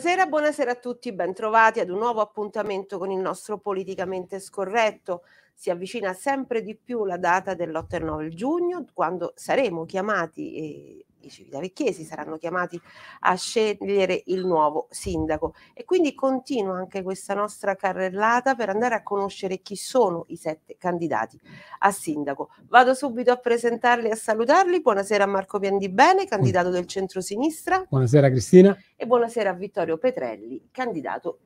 Buonasera, buonasera a tutti, bentrovati ad un nuovo appuntamento con il nostro Politicamente Scorretto. Si avvicina sempre di più la data dell'8 e 9 giugno, quando saremo chiamati eh, i civitavecchiesi saranno chiamati a scegliere il nuovo sindaco e quindi continua anche questa nostra carrellata per andare a conoscere chi sono i sette candidati a sindaco. Vado subito a presentarli e a salutarli. Buonasera a Marco Piandibene, candidato del centro-sinistra. Buonasera Cristina. E buonasera a Vittorio Petrelli, candidato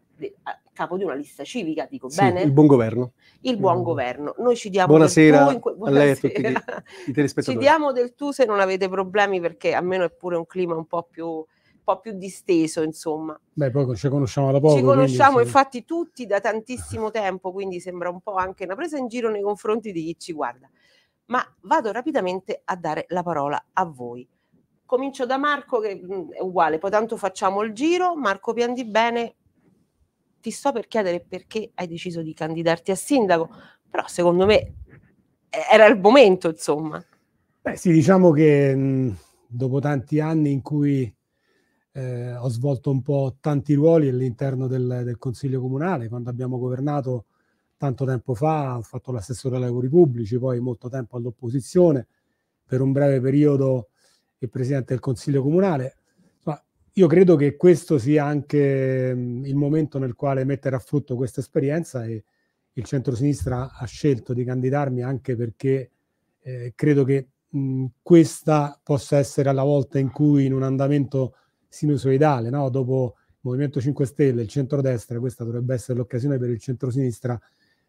a capo di una lista civica, dico sì, bene? Il buon governo. Il buon mm. governo. Noi ci diamo buonasera del tu, in, buonasera. a lei e tutti i, i telespettatori. Ci diamo del tu se non avete problemi perché almeno è pure un clima un po' più po' più disteso, insomma. Beh, poi ci conosciamo da poco. Ci conosciamo quindi... infatti tutti da tantissimo tempo, quindi sembra un po' anche una presa in giro nei confronti di chi ci guarda. Ma vado rapidamente a dare la parola a voi. Comincio da Marco, che mm, è uguale, poi tanto facciamo il giro. Marco Piandibene, ti sto per chiedere perché hai deciso di candidarti a sindaco, però secondo me era il momento, insomma. Beh sì, diciamo che mh, dopo tanti anni in cui eh, ho svolto un po' tanti ruoli all'interno del, del Consiglio Comunale, quando abbiamo governato tanto tempo fa, ho fatto l'assessore ai lavori pubblici, poi molto tempo all'opposizione, per un breve periodo il presidente del Consiglio Comunale io credo che questo sia anche mm, il momento nel quale mettere a frutto questa esperienza e il centrosinistra ha scelto di candidarmi anche perché eh, credo che mh, mm, questa possa essere alla volta in cui in un andamento sinusoidale, no? dopo Movimento 5 Stelle, il centrodestra, questa dovrebbe essere l'occasione per il centrosinistra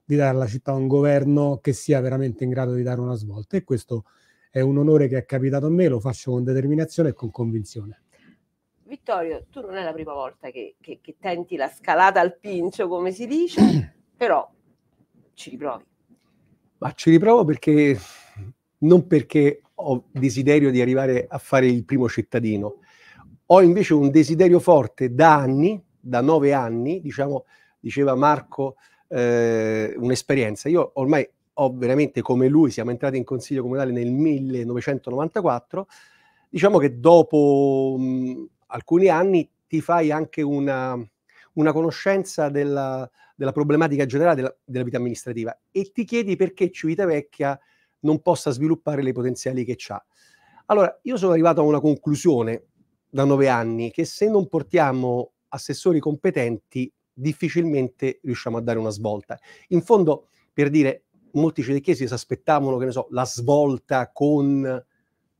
di dare alla città un governo che sia veramente in grado di dare una svolta e questo è un onore che è capitato a me, lo faccio con determinazione e con convinzione. Vittorio, tu non è la prima volta che, che, che tenti la scalata al pincio, come si dice, però ci riprovi. Ma ci riprovo perché non perché ho desiderio di arrivare a fare il primo cittadino, ho invece un desiderio forte da anni, da nove anni, diciamo, diceva Marco, eh, un'esperienza. Io ormai ho veramente come lui, siamo entrati in consiglio comunale nel 1994, diciamo che dopo mh, mm, alcuni anni ti fai anche una, una conoscenza della, della, problematica generale della, della, vita amministrativa e ti chiedi perché Civitavecchia non possa sviluppare le potenziali che ha. Allora, io sono arrivato a una conclusione da nove anni che se non portiamo assessori competenti difficilmente riusciamo a dare una svolta. In fondo, per dire, molti civitecchesi si aspettavano, che ne so, la svolta con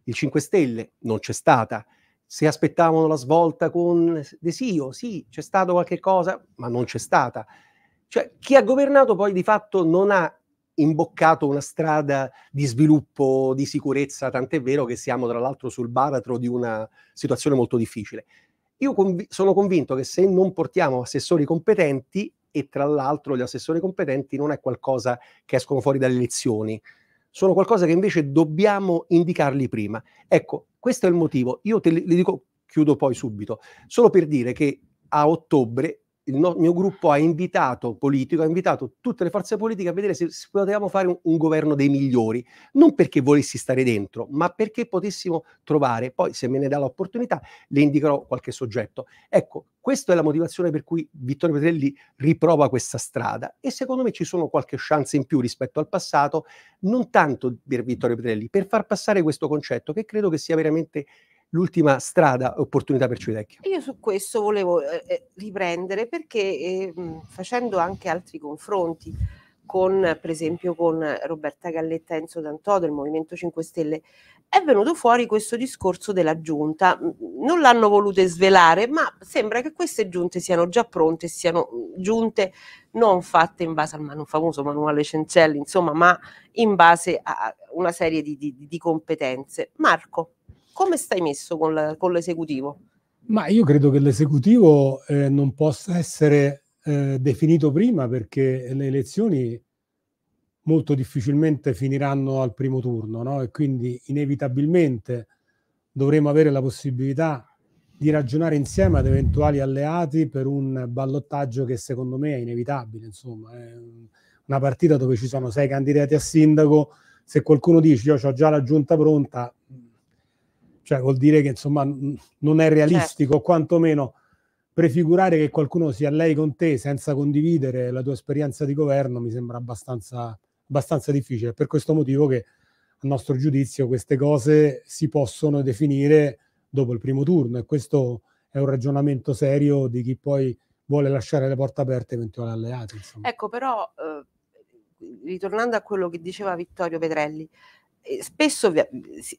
il 5 Stelle, non c'è stata se aspettavano la svolta con Desio, sì, c'è stato qualche cosa, ma non c'è stata. Cioè, chi ha governato poi di fatto non ha imboccato una strada di sviluppo, di sicurezza, tant'è vero che siamo tra l'altro sul baratro di una situazione molto difficile. Io conv- sono convinto che se non portiamo assessori competenti, e tra l'altro gli assessori competenti non è qualcosa che escono fuori dalle elezioni, sono qualcosa che invece dobbiamo indicarli prima. Ecco, questo è il motivo. Io te le dico, chiudo poi subito, solo per dire che a ottobre il no- mio gruppo ha invitato politico, ha invitato tutte le forze politiche a vedere se, se potevamo fare un, un, governo dei migliori, non perché volessi stare dentro, ma perché potessimo trovare, poi se me ne dà l'opportunità, le indicherò qualche soggetto. Ecco, questa è la motivazione per cui Vittorio Petrelli riprova questa strada e secondo me ci sono qualche chance in più rispetto al passato, non tanto per Vittorio Petrelli, per far passare questo concetto che credo che sia veramente l'ultima strada opportunità per Ciudecchia. Io su questo volevo eh, eh riprendere perché eh, facendo anche altri confronti con per esempio con Roberta Galletta e Enzo D'Antò del Movimento 5 Stelle è venuto fuori questo discorso della giunta. Non l'hanno volute svelare, ma sembra che queste giunte siano già pronte, siano mm, giunte non fatte in base al manu famoso manuale Cencelli, insomma, ma in base a una serie di, di, di competenze. Marco come stai messo con, la, con l'esecutivo? Ma io credo che l'esecutivo eh, non possa essere eh, definito prima perché le elezioni molto difficilmente finiranno al primo turno no? e quindi inevitabilmente dovremo avere la possibilità di ragionare insieme ad eventuali alleati per un ballottaggio che secondo me è inevitabile, insomma, è una partita dove ci sono sei candidati a sindaco, se qualcuno dice io ho già la giunta pronta, cioè vuol dire che insomma non è realistico, certo. quantomeno prefigurare che qualcuno sia lei con te senza condividere la tua esperienza di governo mi sembra abbastanza, abbastanza difficile. per questo motivo che a nostro giudizio queste cose si possono definire dopo il primo turno e questo è un ragionamento serio di chi poi vuole lasciare le porte aperte eventuali alleati. Insomma. Ecco, però eh, ritornando a quello che diceva Vittorio Petrelli, spesso mhmm,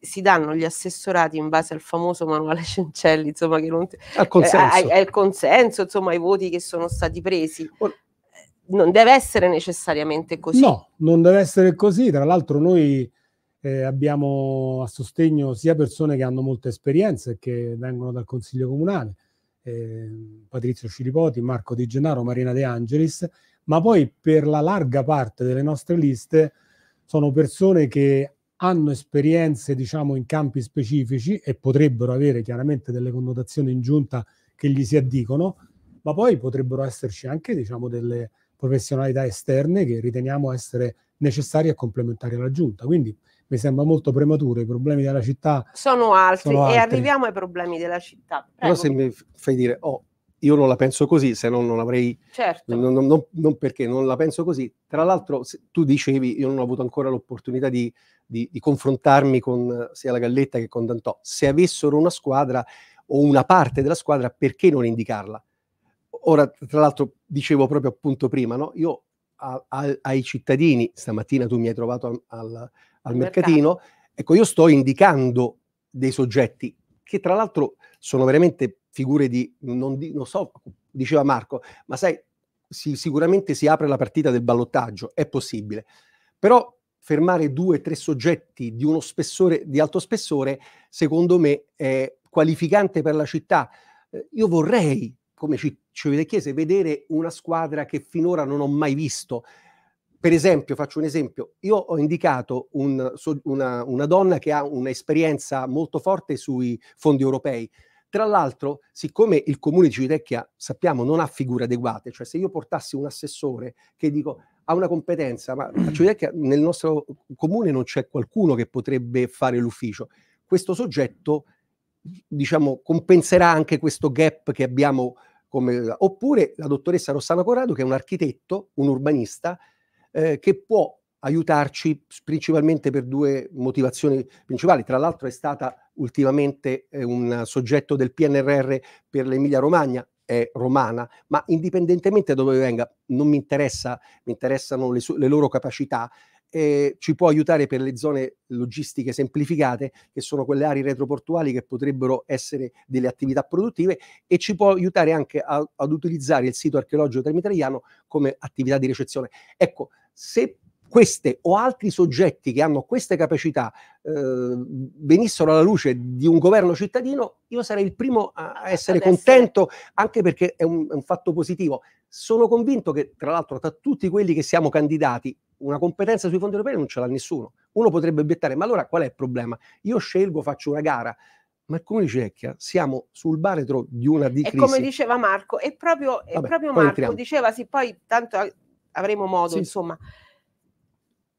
si danno gli assessorati in base al famoso manuale Cencelli, insomma, che non al consenso. È, eh, il consenso, insomma, ai voti che sono stati presi. Eh, non deve essere necessariamente così. No, non deve essere così. Tra l'altro noi eh, abbiamo a sostegno sia persone che hanno molta esperienza e che vengono dal Consiglio Comunale, eh, Patrizio Scilipoti, Marco Di Gennaro, Marina De Angelis, ma poi per la larga parte delle nostre liste sono persone che hanno esperienze diciamo in campi specifici e potrebbero avere chiaramente delle connotazioni in giunta che gli si addicono, ma poi potrebbero esserci anche diciamo delle professionalità esterne che riteniamo essere necessarie a complementare la giunta. Quindi mi sembra molto prematuro, i problemi della città sono altri, sono altri. e arriviamo ai problemi della città. Prego. Però se mi fai dire, oh, io non la penso così, se no non avrei... Certo. Non, non, non, perché non la penso così. Tra l'altro, tu dicevi, io non ho avuto ancora l'opportunità di, di, di confrontarmi con eh, sia la Galletta che con Dantò. Se avessero una squadra o una parte della squadra, perché non indicarla? Ora, tra l'altro, dicevo proprio appunto prima, no? io a, a, ai cittadini, stamattina tu mi hai trovato al, al, al mercatino, mercato. ecco, io sto indicando dei soggetti che tra l'altro sono veramente figure di, non, di, non so, diceva Marco, ma sai, si, sicuramente si apre la partita del ballottaggio, è possibile, però fermare due o tre soggetti di uno spessore, di alto spessore, secondo me è qualificante per la città. Eh, io vorrei, come ci, ci vedete chiese, vedere una squadra che finora non ho mai visto, per esempio, faccio un esempio, io ho indicato un, una, una donna che ha un'esperienza molto forte sui fondi europei. Tra l'altro, siccome il comune di Civitecchia, sappiamo, non ha figure adeguate, cioè se io portassi un assessore che dico ha una competenza, ma a Civitecchia nel nostro comune non c'è qualcuno che potrebbe fare l'ufficio, questo soggetto diciamo compenserà anche questo gap che abbiamo come oppure la dottoressa Rossana Corrado che è un architetto, un urbanista eh, che può aiutarci principalmente per due motivazioni principali. Tra l'altro è stata ultimamente eh, un soggetto del PNRR per l'Emilia Romagna, è romana, ma indipendentemente da dove venga, non mi interessa, mi interessano le, le loro capacità. Eh, ci può aiutare per le zone logistiche semplificate, che sono quelle aree retroportuali che potrebbero essere delle attività produttive, e ci può aiutare anche a, ad utilizzare il sito archeologico termitaiano come attività di ricezione. Ecco, se queste o altri soggetti che hanno queste capacità eh, venissero alla luce di un governo cittadino, io sarei il primo a essere contento, anche perché è un, è un, fatto positivo. Sono convinto che, tra l'altro, tra tutti quelli che siamo candidati, una competenza sui fondi europei non ce l'ha nessuno. Uno potrebbe obiettare, ma allora qual è il problema? Io scelgo, faccio una gara. Ma il Comune di siamo sul baretro di una di e crisi. E come diceva Marco, e proprio, Vabbè, proprio Marco entriamo. diceva, sì, poi tanto avremo modo, sì. insomma.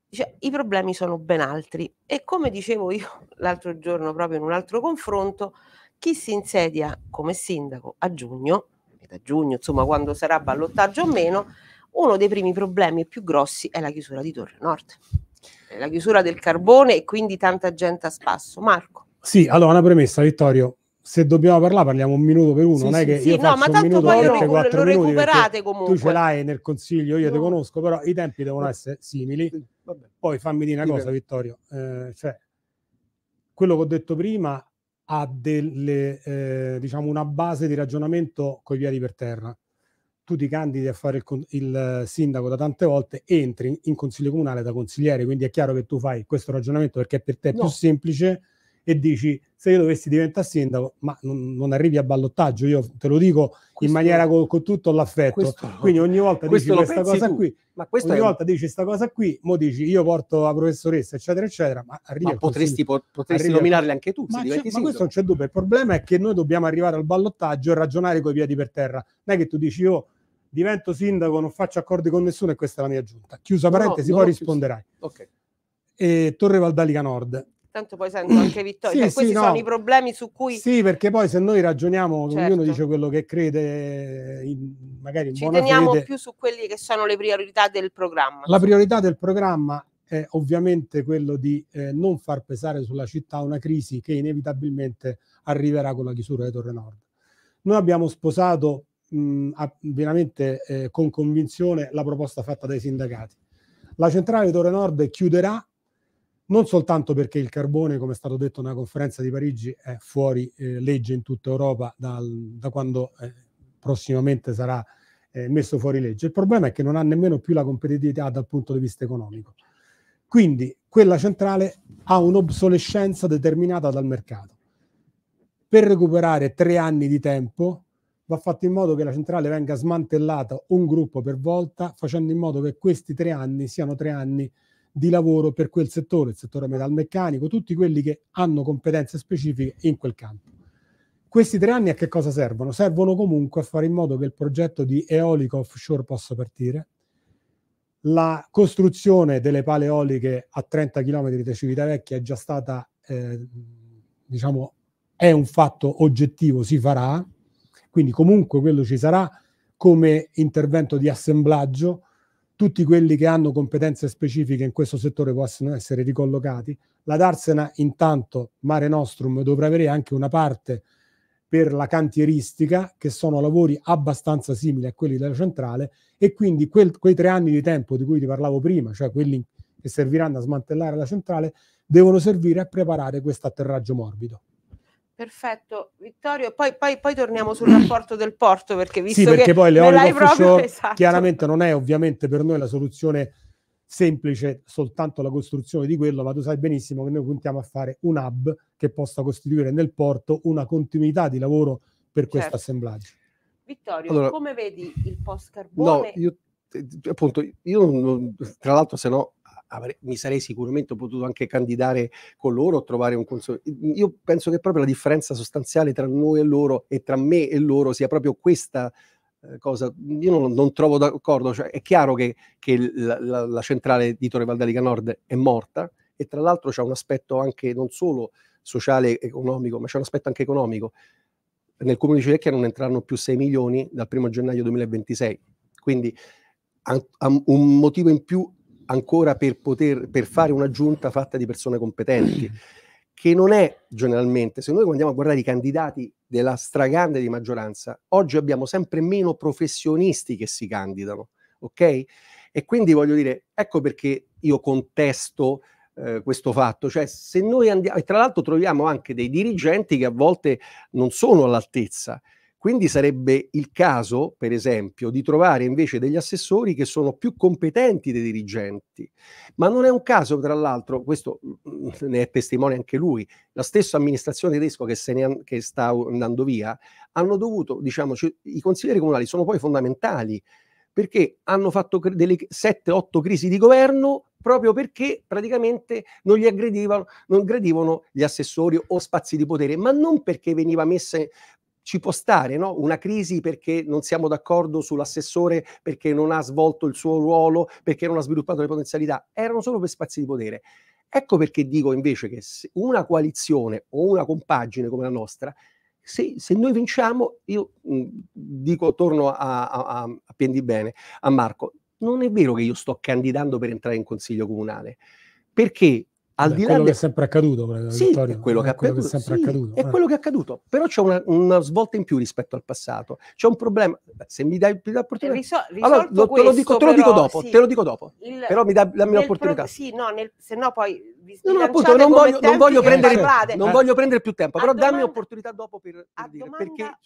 Cioè, I problemi sono ben altri e come dicevo io l'altro giorno proprio in un altro confronto, chi si insedia come sindaco a giugno, da giugno, insomma quando sarà ballottaggio o meno, uno dei primi problemi più grossi è la chiusura di Torre Nord, la chiusura del carbone e quindi tanta gente a spasso. Marco. Sì, allora una premessa, Vittorio se dobbiamo parlare parliamo un minuto per uno, sì, non è che sì, io no, ma tanto minuto, poi lo, recu- lo recuperate comunque. Tu ce l'hai nel consiglio, io no. ti conosco, però i tempi devono essere simili. Vabbè. Poi fammi dire una sì, cosa, Vittorio, eh, cioè quello che ho detto prima ha delle, eh, diciamo una base di ragionamento coi piedi per terra. Tu ti candidi a fare il, il sindaco da tante volte, entri in, in consiglio comunale da consigliere, quindi è chiaro che tu fai questo ragionamento perché per te è no. più semplice e dici se io dovessi diventare sindaco, ma non, non arrivi a ballottaggio, io te lo dico questo, in maniera con, con tutto l'affetto. Questo, Quindi ogni volta dici questa cosa tu, qui, ogni è... volta dici questa cosa qui, mo dici io porto la professoressa, eccetera, eccetera, ma, ma potresti, po- potresti nominarle anche tu ma, se ma questo non c'è dubbio, il problema è che noi dobbiamo arrivare al ballottaggio e ragionare coi piedi per terra. Non è che tu dici io oh, divento sindaco, non faccio accordi con nessuno e questa è la mia giunta. Chiusa parentesi, no, no, poi no, risponderai. Ok. E Torre Valdalica Nord tanto poi sento anche Vittorio. Sì, cioè, questi sì, sono no. i problemi su cui. Sì, perché poi se noi ragioniamo, certo. ognuno dice quello che crede, in, magari in Ci buona teniamo crede. più su quelli che sono le priorità del programma. La priorità del programma è ovviamente quello di eh, non far pesare sulla città una crisi che inevitabilmente arriverà con la chiusura di Torre Nord. Noi abbiamo sposato mh, a, veramente eh, con convinzione la proposta fatta dai sindacati. La centrale di Torre Nord chiuderà non soltanto perché il carbone, come è stato detto nella conferenza di Parigi, è fuori eh, legge in tutta Europa dal, da quando eh, prossimamente sarà eh, messo fuori legge. Il problema è che non ha nemmeno più la competitività dal punto di vista economico. Quindi quella centrale ha un'obsolescenza determinata dal mercato. Per recuperare tre anni di tempo va fatto in modo che la centrale venga smantellata un gruppo per volta, facendo in modo che questi tre anni siano tre anni di lavoro per quel settore, il settore metalmeccanico, tutti quelli che hanno competenze specifiche in quel campo. Questi tre anni a che cosa servono? Servono comunque a fare in modo che il progetto di eolico offshore possa partire, la costruzione delle pale eoliche a 30 km da Civitavecchia è già stata, eh, diciamo, è un fatto oggettivo, si farà, quindi comunque quello ci sarà come intervento di assemblaggio, tutti quelli che hanno competenze specifiche in questo settore possono essere ricollocati. La Darsena intanto, Mare Nostrum, dovrà avere anche una parte per la cantieristica, che sono lavori abbastanza simili a quelli della centrale, e quindi quel, quei tre anni di tempo di cui ti parlavo prima, cioè quelli che serviranno a smantellare la centrale, devono servire a preparare questo atterraggio morbido. Perfetto, Vittorio. Poi, poi, poi, torniamo sul rapporto del porto perché visto sì, perché che poi l'eolico proprio, esatto. chiaramente non è ovviamente per noi la soluzione semplice soltanto la costruzione di quello, ma tu sai benissimo che noi puntiamo a fare un hub che possa costituire nel porto una continuità di lavoro per certo. questo assemblaggio. Vittorio, allora, come vedi il post carbone? No, io eh, appunto, io tra l'altro se no avrei, mi sarei sicuramente potuto anche candidare con loro, o trovare un consorzio. Io penso che proprio la differenza sostanziale tra noi e loro e tra me e loro sia proprio questa eh, cosa. Io non, non trovo d'accordo, cioè, è chiaro che, che la, la, la, centrale di Torre Valdalica Nord è morta e tra l'altro c'è un aspetto anche non solo sociale, economico, ma c'è un aspetto anche economico. Nel comune di Cilecchia non entrano più 6 milioni dal 1 gennaio 2026, quindi un motivo in più ancora per, poter, per fare una giunta fatta di persone competenti, che non è generalmente, se noi andiamo a guardare i candidati della stragrande di maggioranza, oggi abbiamo sempre meno professionisti che si candidano, ok? E quindi voglio dire, ecco perché io contesto eh, questo fatto, cioè se noi andiamo, e tra l'altro troviamo anche dei dirigenti che a volte non sono all'altezza, quindi sarebbe il caso, per esempio, di trovare invece degli assessori che sono più competenti dei dirigenti. Ma non è un caso, tra l'altro, questo mm, ne è testimone anche lui, la stessa amministrazione tedesca che, ne, che sta andando via, hanno dovuto, diciamo, i consiglieri comunali sono poi fondamentali perché hanno fatto delle 7-8 crisi di governo proprio perché praticamente non gli aggredivano, non aggredivano gli assessori o spazi di potere, ma non perché veniva messa ci può stare no? una crisi perché non siamo d'accordo sull'assessore, perché non ha svolto il suo ruolo, perché non ha sviluppato le potenzialità, erano solo per spazi di potere. Ecco perché dico invece che una coalizione o una compagine come la nostra, se, se noi vinciamo, io mh, dico, torno a, a, a Pendibene, a Marco, non è vero che io sto candidando per entrare in consiglio comunale, perché al di là quello de... che è sempre accaduto, eh, sì, è quello, eh, che, è quello che è sempre sì, accaduto. È eh. quello che è accaduto, però c'è una, una, svolta in più rispetto al passato. C'è un problema, se mi dai l'opportunità... Risol- allora, lo, te, lo dico, però, te, lo dico, dopo, sì. te lo dico dopo, il, però mi dai, dammi l'opportunità. Pro- sì, no, nel, se no poi... Vi no, no, appunto, non, voglio, non, voglio prendere, non voglio, prendere, più tempo, però dammi l'opportunità dopo per, dire perché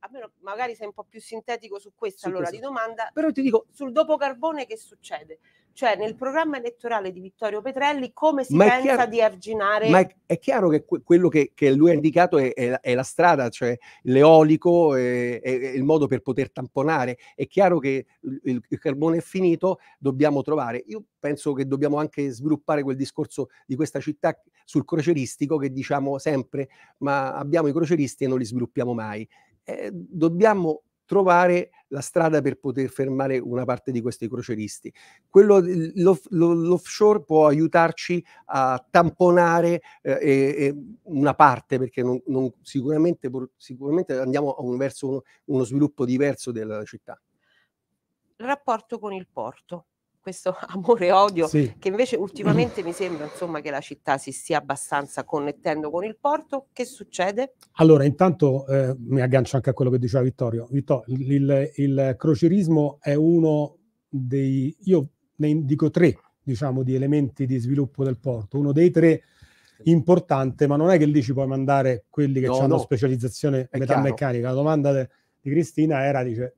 almeno magari sei un po' più sintetico su questa su allora questo. di domanda, però ti dico sul dopo carbone che succede? Cioè nel programma elettorale di Vittorio Petrelli come si ma pensa chiaro, di arginare? Ma è, è chiaro che que- quello che, che, lui ha indicato è, è, la, è la strada, cioè l'eolico è, il modo per poter tamponare. È chiaro che il, il carbone è finito, dobbiamo trovare. Io penso che dobbiamo anche sviluppare quel discorso di questa città sul croceristico che diciamo sempre, ma abbiamo i croceristi e non li sviluppiamo mai eh, dobbiamo trovare la strada per poter fermare una parte di questi croceristi. Quello, l'off, l'offshore può aiutarci a tamponare eh, eh, una parte, perché non, non sicuramente, sicuramente, andiamo un, verso uno, uno sviluppo diverso della città. Il Rapporto con il porto questo amore odio sì. che invece ultimamente mi sembra insomma che la città si stia abbastanza connettendo con il porto che succede? Allora intanto eh, mi aggancio anche a quello che diceva Vittorio Vittor- il, il, il crocierismo è uno dei io ne dico tre diciamo di elementi di sviluppo del porto uno dei tre importante ma non è che lì ci puoi mandare quelli che no, hanno no. specializzazione metalmeccanica la domanda de, di Cristina era dice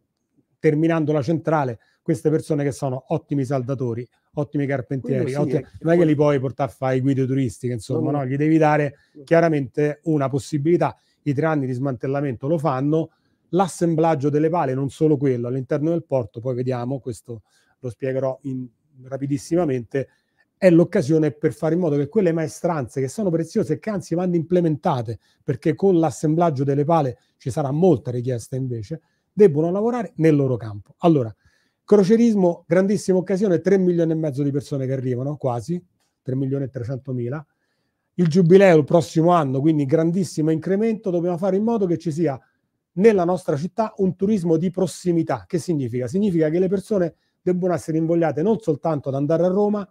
terminando la centrale queste persone che sono ottimi saldatori, ottimi carpentieri, sì, ottimi... Eh, non è che li puoi portare a fare i guide turistiche, insomma, no, gli devi dare chiaramente una possibilità. I tre anni di smantellamento lo fanno, l'assemblaggio delle pale, non solo quello, all'interno del porto, poi vediamo, questo lo spiegherò in, rapidissimamente, è l'occasione per fare in modo che quelle maestranze che sono preziose e che anzi vanno implementate, perché con l'assemblaggio delle pale ci sarà molta richiesta invece, debbano lavorare nel loro campo. Allora, Crocerismo, grandissima occasione, 3 milioni e mezzo di persone che arrivano, quasi, 3 milioni e 300 mila. Il giubileo il prossimo anno, quindi grandissimo incremento, dobbiamo fare in modo che ci sia nella nostra città un turismo di prossimità. Che significa? Significa che le persone debbono essere invogliate non soltanto ad andare a Roma,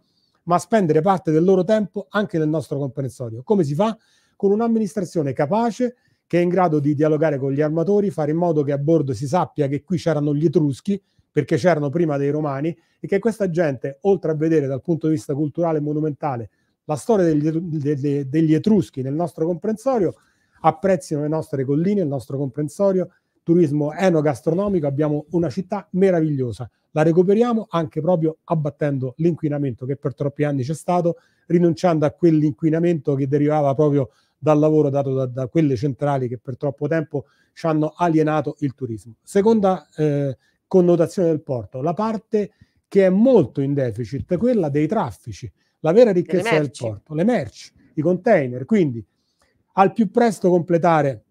ma a spendere parte del loro tempo anche nel nostro comprensorio. Come si fa? Con un'amministrazione capace che è in grado di dialogare con gli armatori, fare in modo che a bordo si sappia che qui c'erano gli etruschi, perché c'erano prima dei romani e che questa gente, oltre a vedere dal punto di vista culturale e monumentale la storia degli, degli, degli etruschi nel nostro comprensorio, apprezzino le nostre colline, il nostro comprensorio, turismo enogastronomico, abbiamo una città meravigliosa. La recuperiamo anche proprio abbattendo l'inquinamento che per troppi anni c'è stato, rinunciando a quell'inquinamento che derivava proprio dal lavoro dato da, da quelle centrali che per troppo tempo ci hanno alienato il turismo. Seconda eh, connotazione del porto, la parte che è molto in deficit, quella dei traffici, la vera ricchezza del porto, le merci, i container. Quindi al più presto completare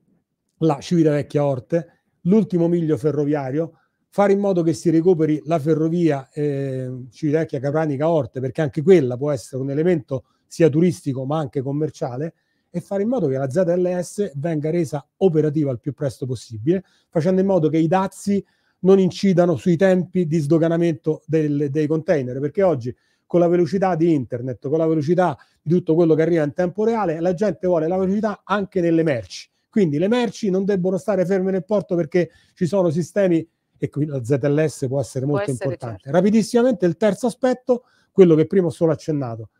la Civitavecchia Orte, l'ultimo miglio ferroviario, fare in modo che si recuperi la ferrovia eh, Civitavecchia Capranica Orte, perché anche quella può essere un elemento sia turistico ma anche commerciale, e fare in modo che la ZLS venga resa operativa il più presto possibile, facendo in modo che i dazi non incidano sui tempi di sdoganamento del, dei container, perché oggi con la velocità di internet, con la velocità di tutto quello che arriva in tempo reale, la gente vuole la velocità anche nelle merci. Quindi le merci non debbono stare ferme nel porto perché ci sono sistemi e qui la ZLS può essere può molto essere importante. Certo. Rapidissimamente il terzo aspetto, quello che prima ho solo accennato.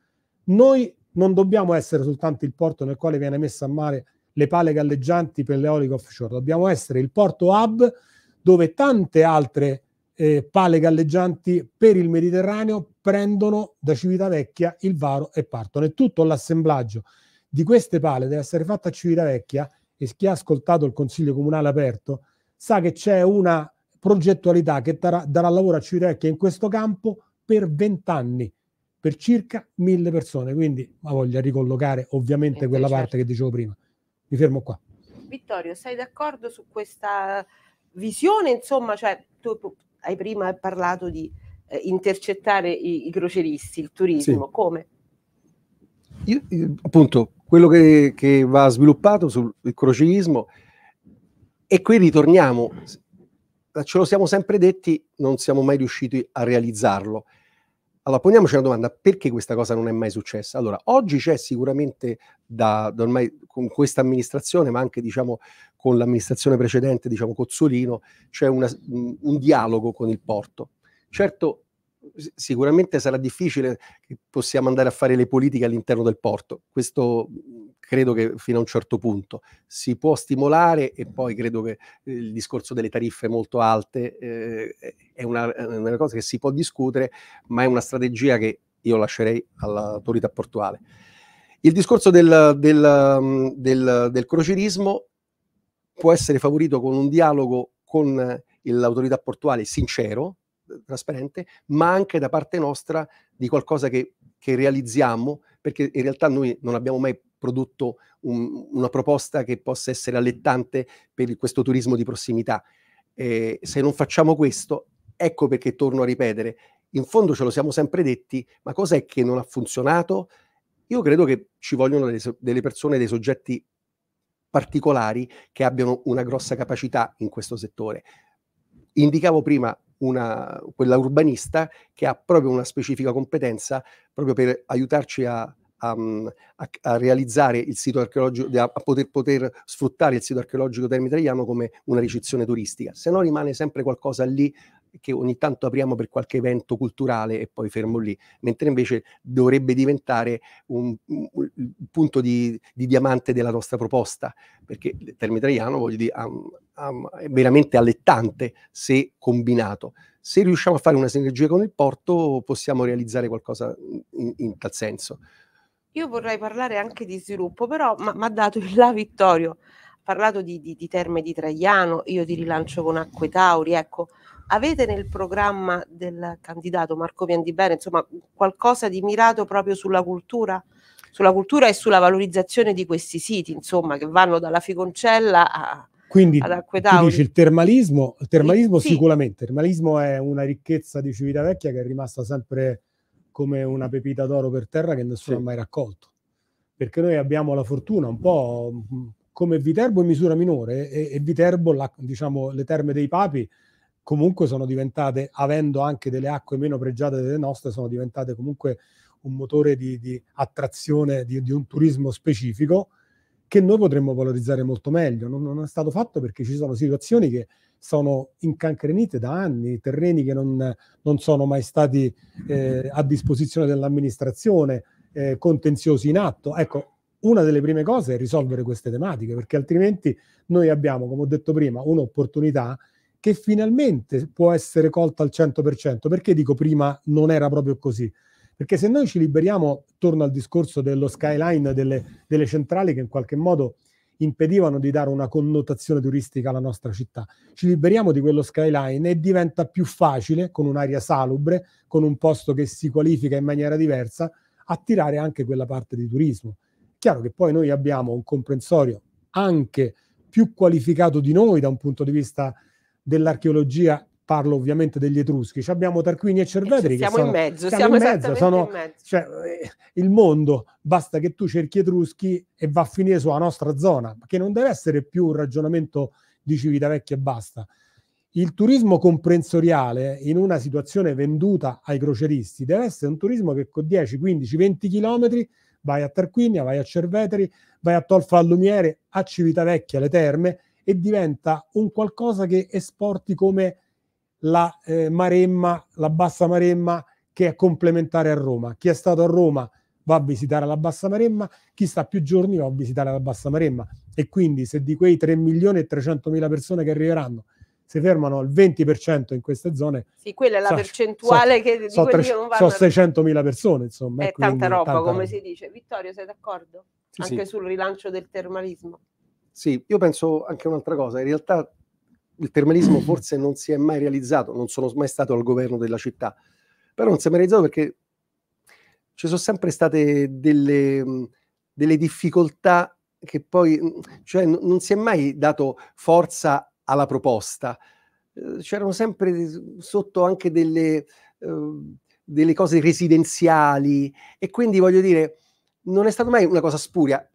Noi non dobbiamo essere soltanto il porto nel quale viene messa a mare le pale galleggianti per le eoliche offshore, dobbiamo essere il porto hub dove tante altre eh, pale galleggianti per il Mediterraneo prendono da Civitavecchia il varo e partono. E tutto l'assemblaggio di queste pale deve essere fatto a Civitavecchia e chi ha ascoltato il Consiglio Comunale aperto sa che c'è una progettualità che darà, darà lavoro a Civitavecchia in questo campo per vent'anni per circa mille persone, quindi ma voglio ricollocare ovviamente eh, quella certo. parte che dicevo prima. Mi fermo qua. Vittorio, sei d'accordo su questa visione, insomma, cioè, tu hai prima parlato di eh, intercettare i, i, croceristi, il turismo, sì. come? Io, io, appunto, quello che, che va sviluppato sul crocerismo e qui ritorniamo, ce lo siamo sempre detti, non siamo mai riusciti a realizzarlo. Allora, poniamoci una domanda, perché questa cosa non è mai successa? Allora, oggi c'è sicuramente da, da ormai con questa amministrazione, ma anche diciamo con l'amministrazione precedente, diciamo Cozzolino, c'è una, un dialogo con il porto. Certo, sicuramente sarà difficile che possiamo andare a fare le politiche all'interno del porto, questo credo che fino a un certo punto si può stimolare e poi credo che eh, il discorso delle tariffe molto alte eh, è, una, è una cosa che si può discutere, ma è una strategia che io lascerei all'autorità portuale. Il discorso del, del, del, del crocierismo può essere favorito con un dialogo con l'autorità portuale sincero, trasparente, ma anche da parte nostra di qualcosa che, che realizziamo, perché in realtà noi non abbiamo mai prodotto un, una proposta che possa essere allettante per questo turismo di prossimità. Eh, se non facciamo questo, ecco perché torno a ripetere, in fondo ce lo siamo sempre detti, ma cos'è che non ha funzionato? Io credo che ci vogliono delle, delle persone, dei soggetti particolari che abbiano una grossa capacità in questo settore. Indicavo prima una, quella urbanista che ha proprio una specifica competenza proprio per aiutarci a, a, a, a realizzare il sito archeologico, a, a poter, poter, sfruttare il sito archeologico Termi Traiano come una ricezione turistica, se no rimane sempre qualcosa lì che ogni tanto apriamo per qualche evento culturale e poi fermo lì, mentre invece dovrebbe diventare un, un, un punto di, di, diamante della nostra proposta, perché il termine voglio dire, um, um, è veramente allettante se combinato. Se riusciamo a fare una sinergia con il porto possiamo realizzare qualcosa in, in tal senso. Io vorrei parlare anche di sviluppo, però mi ha dato il la Vittorio, ha parlato di, di, di Terme di Traiano, io ti rilancio con Acque Tauri, ecco, avete nel programma del candidato Marco Piandibene, insomma, qualcosa di mirato proprio sulla cultura? Sulla cultura e sulla valorizzazione di questi siti, insomma, che vanno dalla Ficoncella a, quindi tu dici il termalismo, il termalismo sì, sicuramente, il termalismo è una ricchezza di Civitavecchia che è rimasta sempre come una pepita d'oro per terra che nessuno sì. ha mai raccolto. Perché noi abbiamo la fortuna, un po' come Viterbo in misura minore, e, e Viterbo, la, diciamo, le terme dei papi, comunque sono diventate, avendo anche delle acque meno pregiate delle nostre, sono diventate comunque un motore di, di attrazione di, di, un turismo specifico che noi potremmo valorizzare molto meglio. Non, non, è stato fatto perché ci sono situazioni che sono incancrenite da anni, terreni che non, non sono mai stati eh, a disposizione dell'amministrazione, eh, contenziosi in atto. Ecco, una delle prime cose è risolvere queste tematiche, perché altrimenti noi abbiamo, come ho detto prima, un'opportunità che finalmente può essere colta al 100%. Perché dico prima non era proprio così? Perché se noi ci liberiamo, torno al discorso dello skyline, delle, delle centrali che in qualche modo impedivano di dare una connotazione turistica alla nostra città. Ci liberiamo di quello skyline e diventa più facile, con un'area salubre, con un posto che si qualifica in maniera diversa, attirare anche quella parte di turismo. Chiaro che poi noi abbiamo un comprensorio anche più qualificato di noi da un punto di vista dell'archeologia parlo ovviamente degli Etruschi, abbiamo Tarquini e Cervetri. E siamo sono, in mezzo, siamo, siamo in mezzo, sono, in mezzo. Cioè, eh, il mondo, basta che tu cerchi Etruschi e va a finire sulla nostra zona, che non deve essere più un ragionamento di Civitavecchia e basta. Il turismo comprensoriale in una situazione venduta ai croceristi deve essere un turismo che con 10, 15, 20 chilometri vai a Tarquinia, vai a Cerveteri, vai a Tolfa Allumiere, a Civitavecchia, le terme, e diventa un qualcosa che esporti come la eh, Maremma, la Bassa Maremma che è complementare a Roma. Chi è stato a Roma va a visitare la Bassa Maremma, chi sta più giorni va a visitare la Bassa Maremma. E quindi se di quei 3 milioni e 300 mila persone che arriveranno si fermano al 20% in queste zone. Sì, quella è la so, percentuale so, che di so, tre, che non vanno. Sono 600.000 persone, insomma. È tanta roba, tanta come roba. si dice. Vittorio, sei d'accordo? Sì, anche sì. sul rilancio del termalismo. Sì, io penso anche un'altra cosa. In realtà il termalismo forse non si è mai realizzato, non sono mai stato al governo della città, però non si è mai realizzato perché ci sono sempre state delle, delle difficoltà che poi, cioè non si è mai dato forza alla proposta, eh, c'erano sempre sotto anche delle, uh, delle cose residenziali e quindi voglio dire, non è stata mai una cosa spuria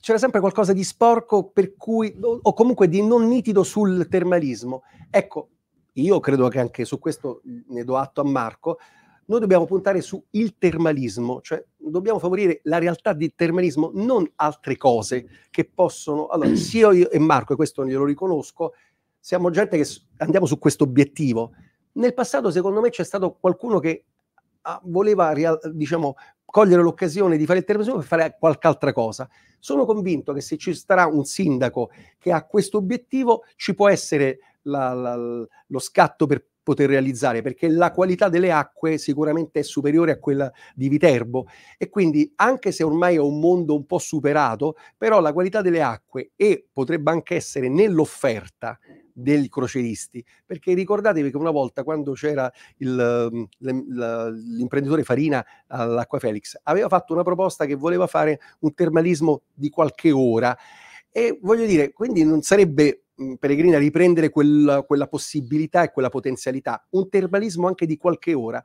c'era sempre qualcosa di sporco per cui, o comunque di non nitido sul termalismo. Ecco, io credo che anche su questo ne do atto a Marco, noi dobbiamo puntare su il termalismo, cioè dobbiamo favorire la realtà di termalismo, non altre cose che possono... Allora, sia io e Marco, e questo glielo riconosco, siamo gente che andiamo su questo obiettivo. Nel passato, secondo me, c'è stato qualcuno che ah, voleva diciamo, cogliere l'occasione di fare il terrorismo per fare qualche altra cosa. Sono convinto che se ci sarà un sindaco che ha questo obiettivo, ci può essere la, la, lo scatto per poter realizzare, perché la qualità delle acque sicuramente è superiore a quella di Viterbo e quindi anche se ormai è un mondo un po' superato, però la qualità delle acque e potrebbe anche essere nell'offerta dei croceristi, perché ricordatevi che una volta quando c'era il, mm, l'imprenditore Farina all'Acqua Felix aveva fatto una proposta che voleva fare un termalismo di qualche ora e voglio dire, quindi non sarebbe mhmm, peregrina riprendere quella, quella possibilità e quella potenzialità, un terbalismo anche di qualche ora,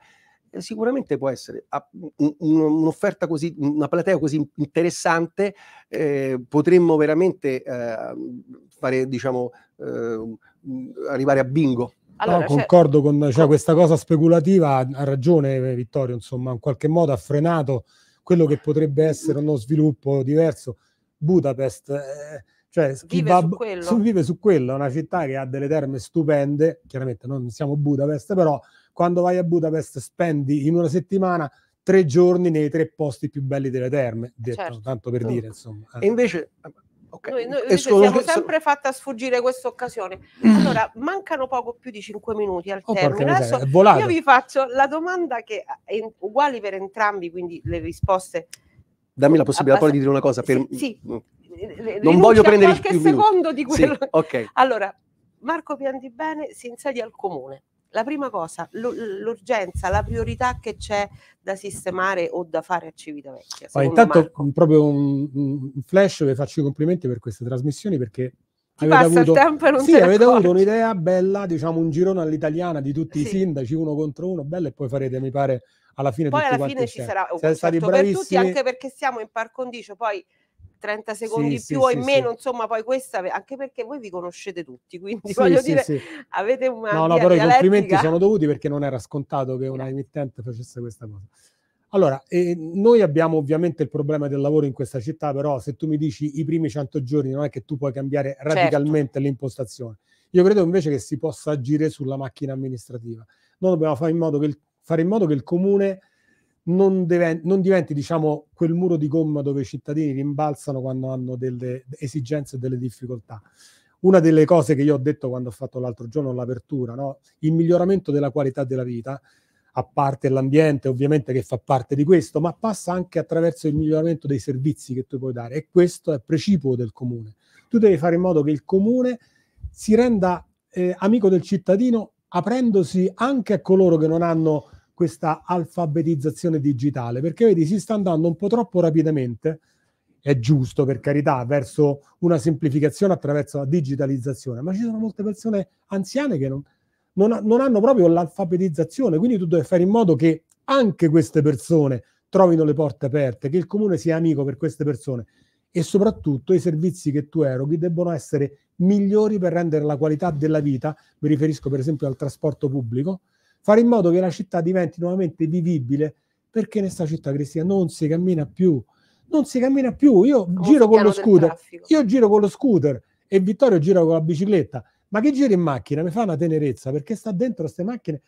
eh, sicuramente può essere ah, un'offerta così, una platea così interessante, eh, potremmo veramente eh, fare, diciamo, eh, arrivare a bingo. Allora, no, concordo con cioè, con... questa cosa speculativa, ha ragione eh, Vittorio, insomma, in qualche modo ha frenato quello che potrebbe essere uno sviluppo diverso Budapest, eh, cioè chi vive, va, su quello. Su, vive su quello, è una città che ha delle terme stupende, chiaramente non siamo Budapest, però quando vai a Budapest spendi in una settimana tre giorni nei tre posti più belli delle terme, eh, detto, certo. tanto per dire insomma. Eh. E invece eh, Okay. Noi, noi siamo sempre fatta sfuggire questa occasione. Allora, mancano poco più di 5 minuti al oh, termine. Adesso io vi faccio la domanda che è uguale per entrambi, quindi le risposte Dammi la possibilità poi di dire una cosa. Per... Sì, sì. Mm. Non voglio prendere il più secondo minuto. di quello. Sì, okay. Allora, Marco Piantibene si insedia al comune. La prima cosa, l'urgenza, la priorità che c'è da sistemare o da fare a Civitavecchia. Ah, intanto Marco. proprio un, un flash, vi faccio i complimenti per queste trasmissioni perché ti avete avuto, tempo e non sì, avete avuto un'idea bella, diciamo un girone all'italiana di tutti sì. i sindaci, uno contro uno, bello, e poi farete, mi pare, alla fine poi alla fine ci sarà un concerto per tutti anche perché siamo in par condicio poi 30 secondi sì, più sì, o in sì, meno, insomma, poi questa anche perché voi vi conoscete tutti, quindi voglio dire, avete una. No, no, però i complimenti sono dovuti perché non era scontato che una emittente facesse questa cosa. Allora, eh, noi abbiamo ovviamente il problema del lavoro in questa città, però se tu mi dici i primi 100 giorni non è che tu puoi cambiare certo. radicalmente certo. l'impostazione. Io credo invece che si possa agire sulla macchina amministrativa. Noi dobbiamo fare in modo che il fare in modo che il comune non, deve, non diventi diciamo, quel muro di gomma dove i cittadini rimbalzano quando hanno delle esigenze e delle difficoltà. Una delle cose che io ho detto quando ho fatto l'altro giorno l'apertura, no? il miglioramento della qualità della vita, a parte l'ambiente ovviamente che fa parte di questo, ma passa anche attraverso il miglioramento dei servizi che tu puoi dare e questo è precipuo del comune. Tu devi fare in modo che il comune si renda eh, amico del cittadino aprendosi anche a coloro che non hanno questa alfabetizzazione digitale, perché vedi si sta andando un po' troppo rapidamente, è giusto per carità, verso una semplificazione attraverso la digitalizzazione, ma ci sono molte persone anziane che non, non, ha, non hanno proprio l'alfabetizzazione, quindi tu devi fare in modo che anche queste persone trovino le porte aperte, che il comune sia amico per queste persone e soprattutto i servizi che tu eroghi debbono essere migliori per rendere la qualità della vita, mi riferisco per esempio al trasporto pubblico, fare in modo che la città diventi nuovamente vivibile, perché in questa città cristiana non si cammina più, non si cammina più, io Come giro con lo scooter, io giro con lo scooter e Vittorio gira con la bicicletta, ma che gira in macchina mi fa una tenerezza perché sta dentro queste macchine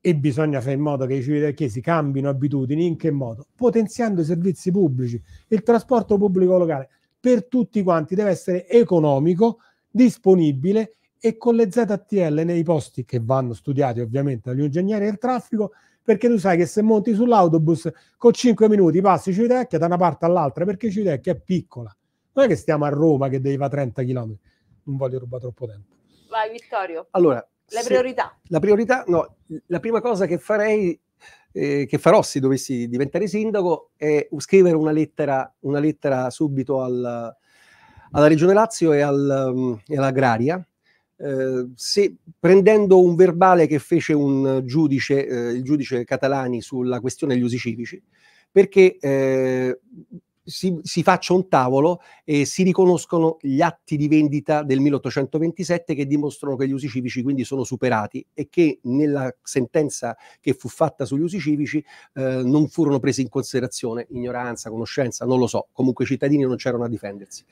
e bisogna fare in modo che i civili cividecchesi cambino abitudini, in che modo? Potenziando i servizi pubblici, il trasporto pubblico locale per tutti quanti deve essere economico, disponibile e con le ZTL nei posti che vanno studiati ovviamente dagli ingegneri del traffico, perché tu sai che se monti sull'autobus con 5 minuti passi Civitavecchia da una parte all'altra, perché Civitavecchia è piccola. Non è che stiamo a Roma che devi fare 30 km. Non voglio rubare troppo tempo. Vai Vittorio. Allora, le priorità. La priorità, no, la prima cosa che farei eh, che farò se dovessi diventare sindaco è scrivere una lettera, una lettera subito al, alla Regione Lazio e, al, um, e all'Agraria Ehm, se, prendendo un verbale che fece un giudice, eh, il giudice Catalani sulla questione degli usi civici, perché eh, si, si, faccia un tavolo e si riconoscono gli atti di vendita del 1827 che dimostrano che gli usi civici quindi sono superati e che nella sentenza che fu fatta sugli usi civici eh, non furono presi in considerazione ignoranza, conoscenza, non lo so, comunque i cittadini non c'erano a difendersi.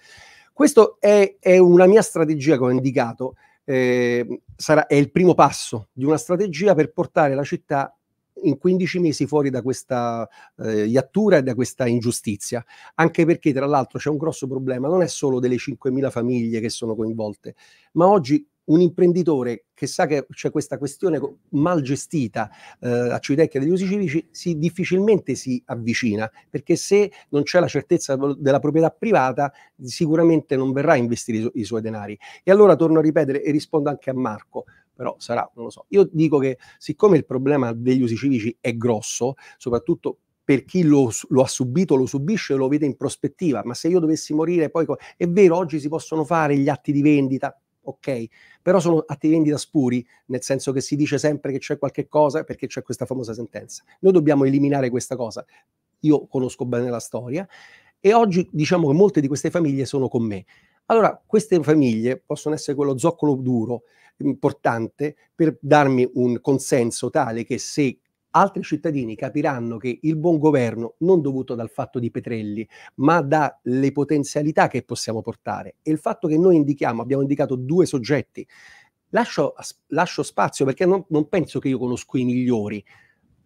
Questa è, è una mia strategia che ho indicato eh, sarà, è il primo passo di una strategia per portare la città in 15 mesi fuori da questa eh, iattura e da questa ingiustizia, anche perché tra l'altro c'è un grosso problema, non è solo delle 5.000 famiglie che sono coinvolte, ma oggi un imprenditore che sa che c'è questa questione mal gestita eh, a Cividecchia degli usi civici si, difficilmente si avvicina perché se non c'è la certezza della proprietà privata sicuramente non verrà a investire i, su- i suoi denari e allora torno a ripetere e rispondo anche a Marco però sarà, non lo so. Io dico che siccome il problema degli usi civici è grosso, soprattutto per chi lo, lo, ha subito, lo subisce, lo vede in prospettiva, ma se io dovessi morire poi... È vero, oggi si possono fare gli atti di vendita, ok, però sono atti vendita spuri, nel senso che si dice sempre che c'è qualche cosa perché c'è questa famosa sentenza. Noi dobbiamo eliminare questa cosa. Io conosco bene la storia e oggi diciamo che molte di queste famiglie sono con me. Allora, queste famiglie possono essere quello zoccolo duro importante per darmi un consenso tale che se altri cittadini capiranno che il buon governo, non dovuto dal fatto di Petrelli, ma dalle potenzialità che possiamo portare e il fatto che noi indichiamo, abbiamo indicato due soggetti, lascio, lascio spazio perché non, non penso che io conosco i migliori,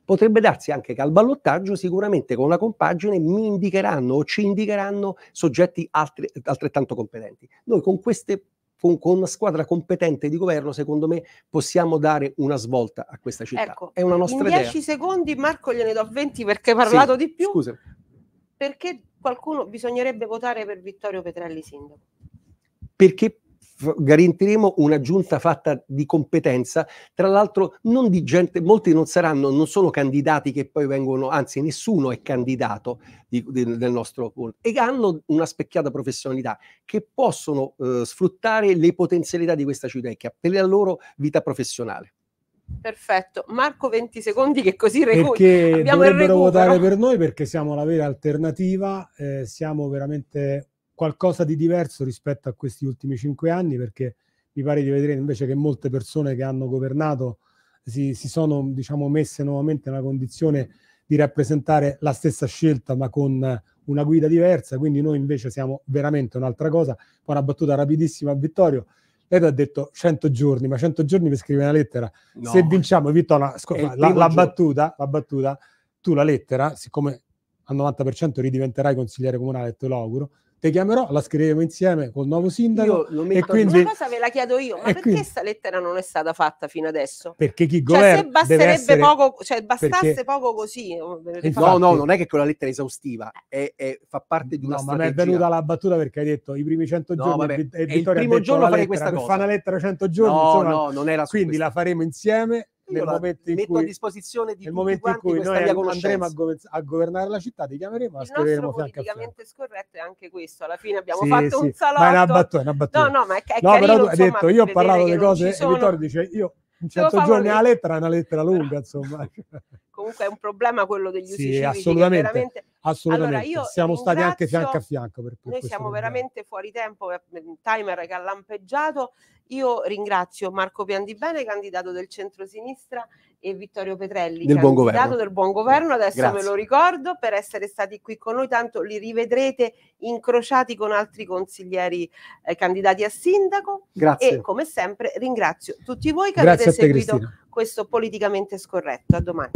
potrebbe darsi anche che al ballottaggio sicuramente con la compagine mi indicheranno o ci indicheranno soggetti altri, altrettanto competenti. Noi con queste con, con, una squadra competente di governo, secondo me, possiamo dare una svolta a questa città. Ecco, È una nostra in idea. 10 secondi, Marco, gliene do 20 perché hai parlato sì, di più. Scusa. Perché qualcuno bisognerebbe votare per Vittorio Petrelli sindaco? Perché garantiremo una giunta fatta di competenza, tra l'altro non di gente, molti non saranno, non sono candidati che poi vengono, anzi nessuno è candidato di, di, del nostro e hanno una specchiata professionalità che possono eh, sfruttare le potenzialità di questa Ciutecchia per la loro vita professionale. Perfetto, Marco 20 secondi che così recupero. Perché Abbiamo dovrebbero votare per noi perché siamo la vera alternativa, eh, siamo veramente qualcosa di diverso rispetto a questi ultimi cinque anni, perché mi pare di vedere invece che molte persone che hanno governato si, si sono diciamo, messe nuovamente nella condizione di rappresentare la stessa scelta ma con una guida diversa, quindi noi invece siamo veramente un'altra cosa. Poi una battuta rapidissima a Vittorio, lei ti ha detto 100 giorni, ma 100 giorni per scrivere una lettera. No. Se vinciamo, Vittorio, scusa, la, la, battuta, la battuta, tu la lettera, siccome al 90% ridiventerai consigliere comunale, te lo auguro, le chiamerò, la scriveremo insieme col nuovo sindaco. Io e quindi... Una cosa ve la chiedo io, ma perché quindi... sta lettera non è stata fatta fino adesso? Perché chi cioè, governa... se basterebbe essere... poco, cioè bastasse perché... poco così... Infatti... Eh, esatto. No, no, non è che quella lettera è esaustiva, è, è, fa parte di una no, strategia. ma è venuta la battuta perché hai detto i primi 100 no, giorni vabbè, e il primo giorno fare questa cosa. fa una lettera 100 giorni, no, insomma, no, non era Quindi questo. la faremo insieme nel momento in metto cui, a disposizione di nel momento in cui noi andremo a, go- a, governare la città, ti chiameremo a scriveremo fianco a fianco. politicamente scorretto è anche questo. Alla fine abbiamo sì, fatto sì. un salotto. Ma è una battuta, una battuta. No, no, ma è, è no, carino, però tu hai detto, io ho parlato delle cose e Vittorio dice io un certo giorno la lettera è una lettera lunga, insomma. Comunque è un problema quello degli usi sì, civici. Assolutamente, assolutamente. Allora, siamo ringrazio... stati anche fianco a fianco. Per noi siamo veramente fuori tempo, il eh, timer che ha lampeggiato. Io ringrazio Marco Piandibene, candidato del centro-sinistra, e Vittorio Petrelli, del candidato buon del buon governo, adesso Grazie. ve lo ricordo, per essere stati qui con noi, tanto li rivedrete incrociati con altri consiglieri eh, candidati a sindaco. Grazie. E come sempre ringrazio tutti voi che Grazie avete te, seguito Cristina. questo politicamente scorretto. A domani.